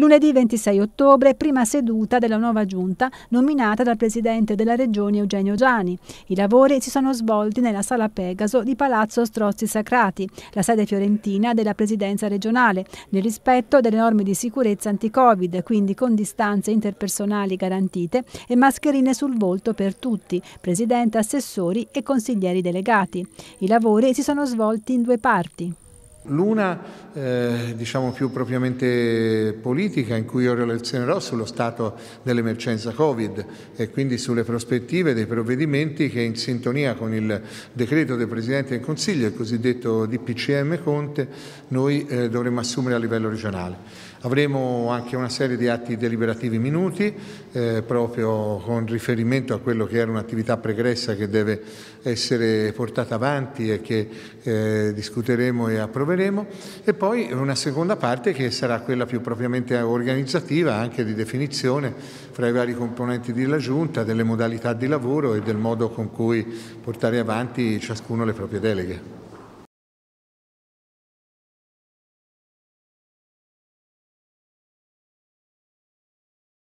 Lunedì 26 ottobre, prima seduta della nuova giunta nominata dal presidente della regione Eugenio Giani. I lavori si sono svolti nella sala Pegaso di Palazzo Strozzi Sacrati, la sede fiorentina della presidenza regionale, nel rispetto delle norme di sicurezza anti-Covid, quindi con distanze interpersonali garantite e mascherine sul volto per tutti, presidente, assessori e consiglieri delegati. I lavori si sono svolti in due parti. L'una eh, diciamo più propriamente politica in cui io relazionerò sullo stato dell'emergenza Covid e quindi sulle prospettive dei provvedimenti che in sintonia con il decreto del Presidente del Consiglio, il cosiddetto DPCM Conte, noi eh, dovremo assumere a livello regionale. Avremo anche una serie di atti deliberativi minuti eh, proprio con riferimento a quello che era un'attività pregressa che deve essere portata avanti e che eh, discuteremo e approveremo troveremo, e poi una seconda parte che sarà quella più propriamente organizzativa, anche di definizione fra i vari componenti della Giunta, delle modalità di lavoro e del modo con cui portare avanti ciascuno le proprie deleghe.